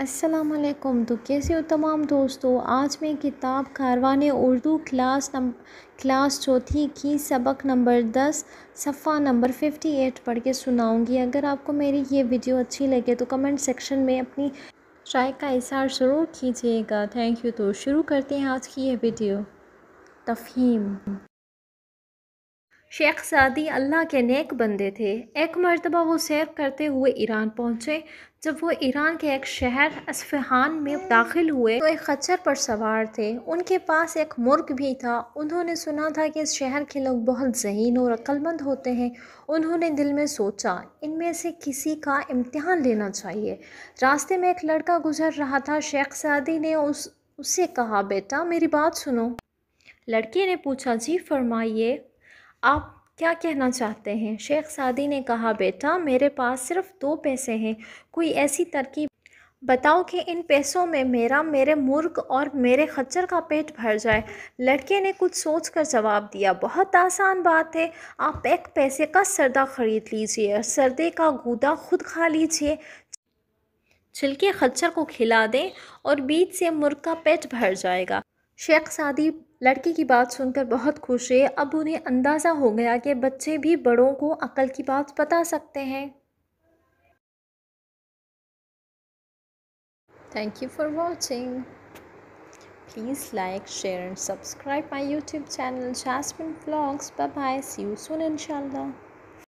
असलकुम तो कैसे हो तमाम दोस्तों आज मैं किताब कारवान उर्दू क्लास नम क्लास चौथी की सबक नंबर दस सफ़ा नंबर फिफ्टी एट पढ़ के सुनाऊँगी अगर आपको मेरी ये वीडियो अच्छी लगे तो कमेंट सेक्शन में अपनी राय का इशार ज़रूर कीजिएगा थैंक यू तो शुरू करते हैं आज की यह वीडियो तफहीम शेख सादी अल्लाह के नेक बंदे थे एक मरतबा वो सैर करते हुए ईरान पहुँचे जब वो ईरान के एक शहर असफहान में दाखिल हुए तो एक खच्चर पर सवार थे उनके पास एक मुर्ग भी था उन्होंने सुना था कि इस शहर के लोग बहुत जहीन और अक्लमंद होते हैं उन्होंने दिल में सोचा इनमें से किसी का इम्तहान लेना चाहिए रास्ते में एक लड़का गुजर रहा था शेख सादी ने उस उससे कहा बेटा मेरी बात सुनो लड़के ने पूछा जी फरमाइए आप क्या कहना चाहते हैं शेख सादी ने कहा बेटा मेरे पास सिर्फ दो पैसे हैं कोई ऐसी तरकीब बताओ कि इन पैसों में मेरा मेरे मुर्ग और मेरे खच्चर का पेट भर जाए लड़के ने कुछ सोच कर जवाब दिया बहुत आसान बात है आप एक पैसे का सरदा ख़रीद लीजिए और का गूदा खुद खा लीजिए छिलके खच्चर को खिला दें और बीच से मुर्ग का पेट भर जाएगा शेख सादी लड़के की बात सुनकर बहुत खुश हुए अब उन्हें अंदाज़ा हो गया कि बच्चे भी बड़ों को अकल की बात बता सकते हैं thank you for watching please like share and subscribe my YouTube channel Jasmine blogs bye bye see you soon इंशाल्लाह